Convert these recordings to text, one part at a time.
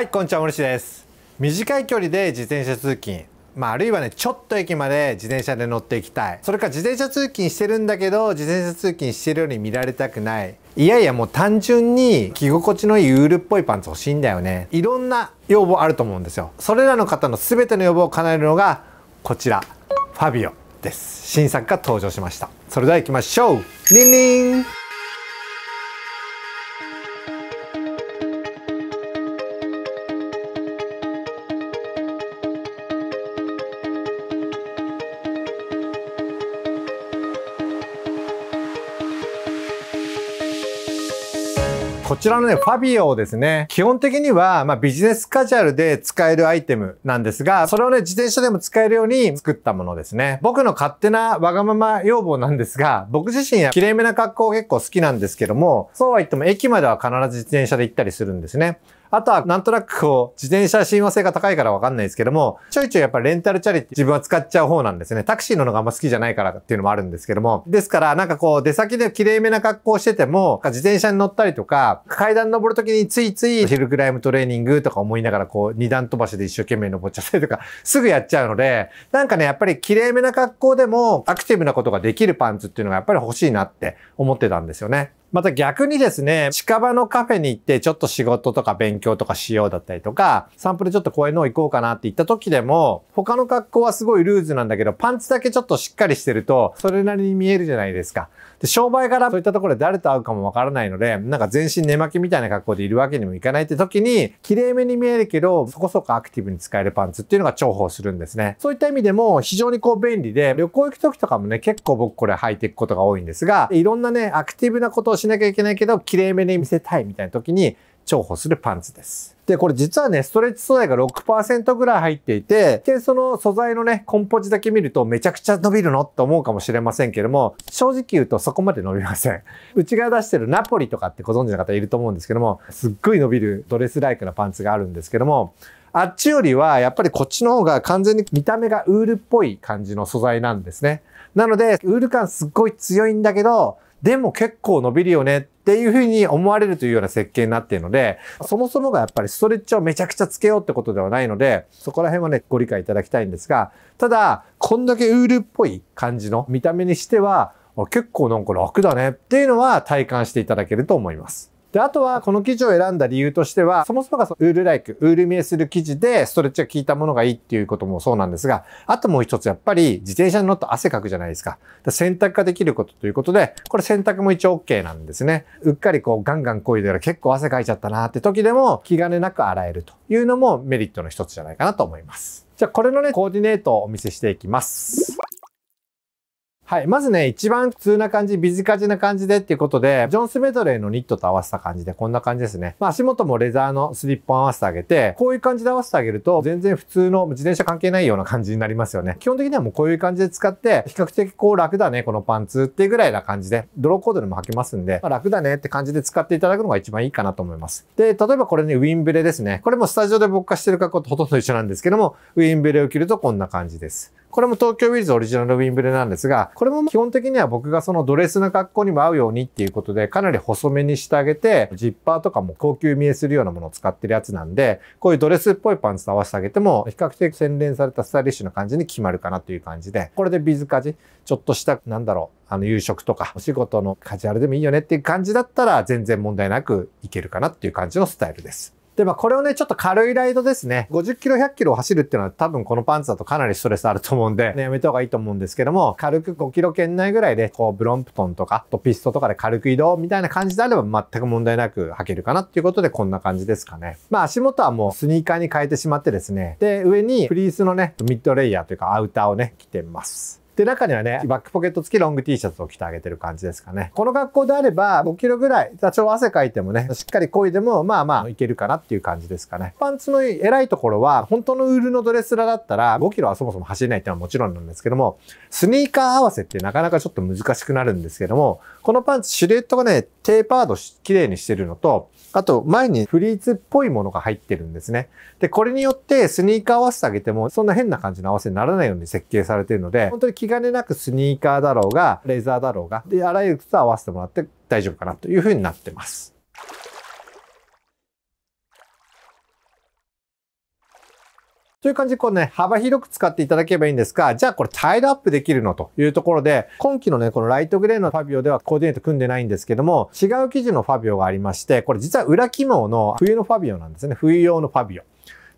はいこんにちは森氏です短い距離で自転車通勤まあ、あるいはね、ちょっと駅まで自転車で乗っていきたい。それか自転車通勤してるんだけど、自転車通勤してるように見られたくない。いやいや、もう単純に着心地のいいウールっぽいパンツ欲しいんだよね。いろんな要望あると思うんですよ。それらの方の全ての要望を叶えるのが、こちら、ファビオです。新作が登場しました。それでは行きましょう。リンリンこちらのね、ファビオですね。基本的には、まあ、ビジネスカジュアルで使えるアイテムなんですが、それをね、自転車でも使えるように作ったものですね。僕の勝手なわがまま要望なんですが、僕自身は綺麗めな格好結構好きなんですけども、そうは言っても駅までは必ず自転車で行ったりするんですね。あとはなんとなくこう、自転車親和性が高いからわかんないですけども、ちょいちょいやっぱレンタルチャリって自分は使っちゃう方なんですね。タクシーののがあんま好きじゃないからっていうのもあるんですけども。ですからなんかこう、出先で綺麗めな格好してても、自転車に乗ったりとか、階段登るときについついヒルクライムトレーニングとか思いながらこう、二段飛ばしで一生懸命登っちゃったりとか、すぐやっちゃうので、なんかね、やっぱり綺麗めな格好でもアクティブなことができるパンツっていうのがやっぱり欲しいなって思ってたんですよね。また逆にですね、近場のカフェに行ってちょっと仕事とか勉強とかしようだったりとか、サンプルちょっとこういうの行こうかなって言った時でも、他の格好はすごいルーズなんだけど、パンツだけちょっとしっかりしてると、それなりに見えるじゃないですか。で、商売柄そういったところで誰と会うかもわからないので、なんか全身寝巻きみたいな格好でいるわけにもいかないって時に、綺麗めに見えるけど、そこそこアクティブに使えるパンツっていうのが重宝するんですね。そういった意味でも非常にこう便利で、旅行行く時とかもね、結構僕これ履いていくことが多いんですが、いろんなね、アクティブなことをしなきゃいけないけど、きれいめに見せたいみたいな時に重宝するパンツです。で、これ実はね、ストレッチ素材が6%ぐらい入っていて、で、その素材のね、コンポジだけ見るとめちゃくちゃ伸びるのって思うかもしれませんけども、正直言うとそこまで伸びません。内側出してるナポリとかってご存知の方いると思うんですけども、すっごい伸びるドレスライクなパンツがあるんですけども、あっちよりは、やっぱりこっちの方が完全に見た目がウールっぽい感じの素材なんですね。なので、ウール感すっごい強いんだけど、でも結構伸びるよねっていうふうに思われるというような設計になっているので、そもそもがやっぱりストレッチをめちゃくちゃつけようってことではないので、そこら辺はね、ご理解いただきたいんですが、ただ、こんだけウールっぽい感じの見た目にしては、結構なんか楽だねっていうのは体感していただけると思います。で、あとはこの生地を選んだ理由としては、そもそもがウールライク、ウール見えする生地でストレッチが効いたものがいいっていうこともそうなんですが、あともう一つやっぱり自転車に乗って汗かくじゃないですか。か洗濯ができることということで、これ洗濯も一応 OK なんですね。うっかりこうガンガン漕いでたら結構汗かいちゃったなって時でも気兼ねなく洗えるというのもメリットの一つじゃないかなと思います。じゃあこれのね、コーディネートをお見せしていきます。はい。まずね、一番普通な感じ、ビジカジな感じでっていうことで、ジョンスメドレーのニットと合わせた感じで、こんな感じですね。まあ足元もレザーのスリッパを合わせてあげて、こういう感じで合わせてあげると、全然普通の自転車関係ないような感じになりますよね。基本的にはもうこういう感じで使って、比較的こう楽だね、このパンツっていうぐらいな感じで、ドローコードでも履けますんで、まあ、楽だねって感じで使っていただくのが一番いいかなと思います。で、例えばこれね、ウィンブレですね。これもスタジオで僕がしてる格好とほとんど一緒なんですけども、ウィンブレを着るとこんな感じです。これも東京ウィルズオリジナルウィンブレなんですが、これも基本的には僕がそのドレスの格好にも合うようにっていうことで、かなり細めにしてあげて、ジッパーとかも高級見えするようなものを使ってるやつなんで、こういうドレスっぽいパンツと合わせてあげても、比較的洗練されたスタイリッシュな感じに決まるかなという感じで、これでビズカジ、ちょっとした、なんだろう、あの、夕食とか、お仕事のカジュアルでもいいよねっていう感じだったら、全然問題なくいけるかなっていう感じのスタイルです。で、まあ、これをね、ちょっと軽いライドですね。50キロ、100キロを走るっていうのは多分このパンツだとかなりストレスあると思うんで、ね、やめた方がいいと思うんですけども、軽く5キロ圏内ぐらいで、こう、ブロンプトンとか、とピストとかで軽く移動みたいな感じであれば全く問題なく履けるかなっていうことで、こんな感じですかね。まあ、足元はもうスニーカーに変えてしまってですね、で、上にフリースのね、ミッドレイヤーというかアウターをね、着てます。で、中にはね、バックポケット付きロング T シャツを着てあげてる感じですかね。この格好であれば、5キロぐらい、多少汗かいてもね、しっかり漕いでも、まあまあ、いけるかなっていう感じですかね。パンツの偉いところは、本当のウールのドレスラだったら、5キロはそもそも走れないっていうのはもちろんなんですけども、スニーカー合わせってなかなかちょっと難しくなるんですけども、このパンツシルエットがね、テーパードし、綺麗にしてるのと、あと前にフリーズっぽいものが入ってるんですね。で、これによってスニーカー合わせてあげても、そんな変な感じの合わせにならないように設計されてるので、本当に気兼ねなくスニーカーだろうが、レザーだろうが、で、あらゆる靴合わせてもらって大丈夫かなというふうになってます。という感じでこうね、幅広く使っていただければいいんですが、じゃあこれタイルアップできるのというところで、今期のね、このライトグレーのファビオではコーディネート組んでないんですけども、違う生地のファビオがありまして、これ実は裏機能の冬のファビオなんですね。冬用のファビオ。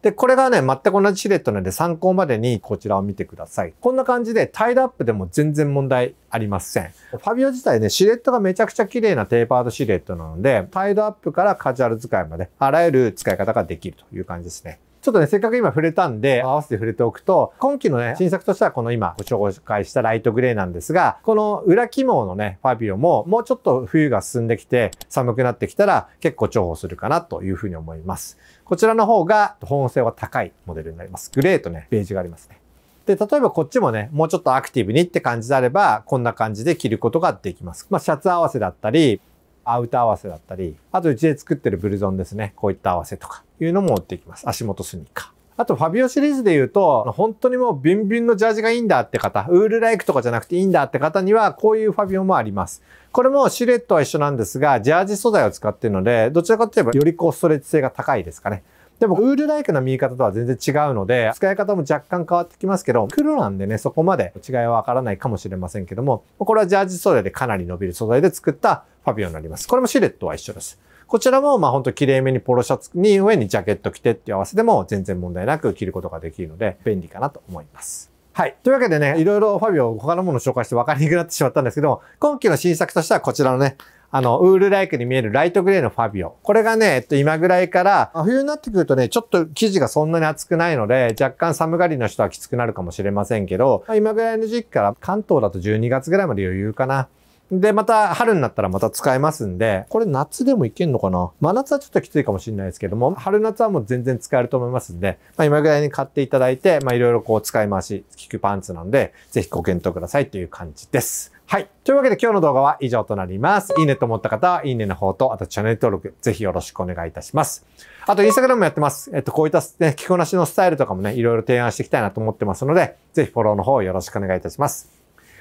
で、これがね、全く同じシルエットなので参考までにこちらを見てください。こんな感じでタイドアップでも全然問題ありません。ファビオ自体ね、シルエットがめちゃくちゃ綺麗なテーパードシルエットなので、タイドアップからカジュアル使いまで、あらゆる使い方ができるという感じですね。ちょっとね、せっかく今触れたんで、合わせて触れておくと、今期のね、新作としてはこの今ご紹介したライトグレーなんですが、この裏起毛のね、ファビオももうちょっと冬が進んできて、寒くなってきたら結構重宝するかなというふうに思います。こちらの方が保温性は高いモデルになります。グレーとね、ベージュがありますね。で、例えばこっちもね、もうちょっとアクティブにって感じであれば、こんな感じで着ることができます。まあ、シャツ合わせだったり、アウト合わせだったり、あとうちで作ってるブルゾンですね。こういった合わせとかいうのも売っていきます。足元スニーカー。あと、ファビオシリーズで言うと、本当にもうビンビンのジャージがいいんだって方、ウールライクとかじゃなくていいんだって方には、こういうファビオもあります。これもシルエットは一緒なんですが、ジャージ素材を使っているので、どちらかといえばよりこうストレッチ性が高いですかね。でも、ウールライクな見え方とは全然違うので、使い方も若干変わってきますけど、黒なんでね、そこまで違いはわからないかもしれませんけども、これはジャージ素材でかなり伸びる素材で作ったファビオになります。これもシルエットは一緒です。こちらも、まほんと綺麗めにポロシャツに上にジャケット着てって合わせでも全然問題なく着ることができるので便利かなと思います。はい。というわけでね、いろいろファビオ他のものを紹介して分かりにくくなってしまったんですけども、今期の新作としてはこちらのね、あの、ウールライクに見えるライトグレーのファビオ。これがね、えっと、今ぐらいから、冬になってくるとね、ちょっと生地がそんなに厚くないので、若干寒がりの人はきつくなるかもしれませんけど、今ぐらいの時期から関東だと12月ぐらいまで余裕かな。で、また春になったらまた使えますんで、これ夏でもいけんのかな真夏はちょっときついかもしれないですけども、春夏はもう全然使えると思いますんで、まあ今ぐらいに買っていただいて、まあいろいろこう使い回し、効くパンツなんで、ぜひご検討くださいという感じです。はい。というわけで今日の動画は以上となります。いいねと思った方は、いいねの方と、あとチャンネル登録、ぜひよろしくお願いいたします。あと、インスタグラムもやってます。えっと、こういったね、着こなしのスタイルとかもね、いろいろ提案していきたいなと思ってますので、ぜひフォローの方よろしくお願いいたします。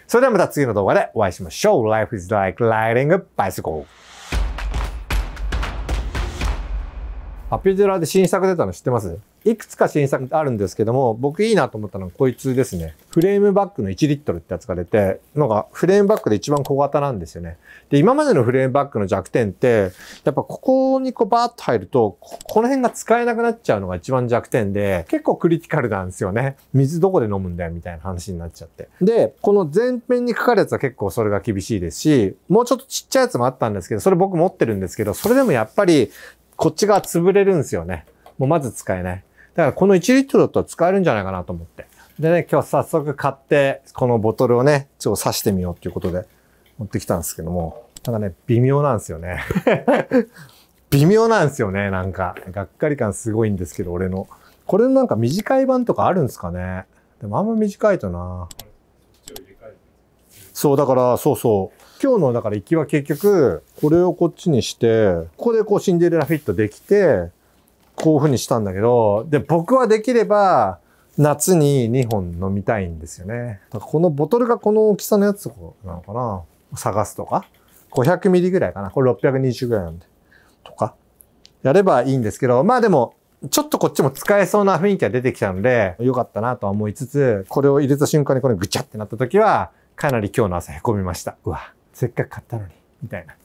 それではまた次の動画でお会いしましょう。Life is like riding a bicycle. アピデュラで新作出たの知ってますいくつか新作あるんですけども、僕いいなと思ったのはこいつですね。フレームバックの1リットルってやつが出て、のがフレームバックで一番小型なんですよね。で、今までのフレームバックの弱点って、やっぱここにこうバーッと入ると、この辺が使えなくなっちゃうのが一番弱点で、結構クリティカルなんですよね。水どこで飲むんだよみたいな話になっちゃって。で、この前編にかかるやつは結構それが厳しいですし、もうちょっとちっちゃいやつもあったんですけど、それ僕持ってるんですけど、それでもやっぱりこっち側潰れるんですよね。もうまず使えない。だからこの1リットルだったら使えるんじゃないかなと思って。でね、今日早速買って、このボトルをね、ちょっと刺してみようっていうことで持ってきたんですけども、なんかね、微妙なんですよね。微妙なんですよね、なんか。がっかり感すごいんですけど、俺の。これのなんか短い版とかあるんですかね。でもあんま短いとな。そう、だから、そうそう。今日の、だから行きは結局、これをこっちにして、ここでこうシンデレラフィットできて、こういうふうにしたんだけど、で、僕はできれば、夏に2本飲みたいんですよね。だからこのボトルがこの大きさのやつとかなのかな探すとか。500ミリぐらいかな。これ620ぐらいなんで。とか。やればいいんですけど、まあでも、ちょっとこっちも使えそうな雰囲気が出てきたので、良かったなとは思いつつ、これを入れた瞬間にこれぐちゃってなった時は、かなり今日の朝凹みました。うわ、せっかく買ったのに、みたいな。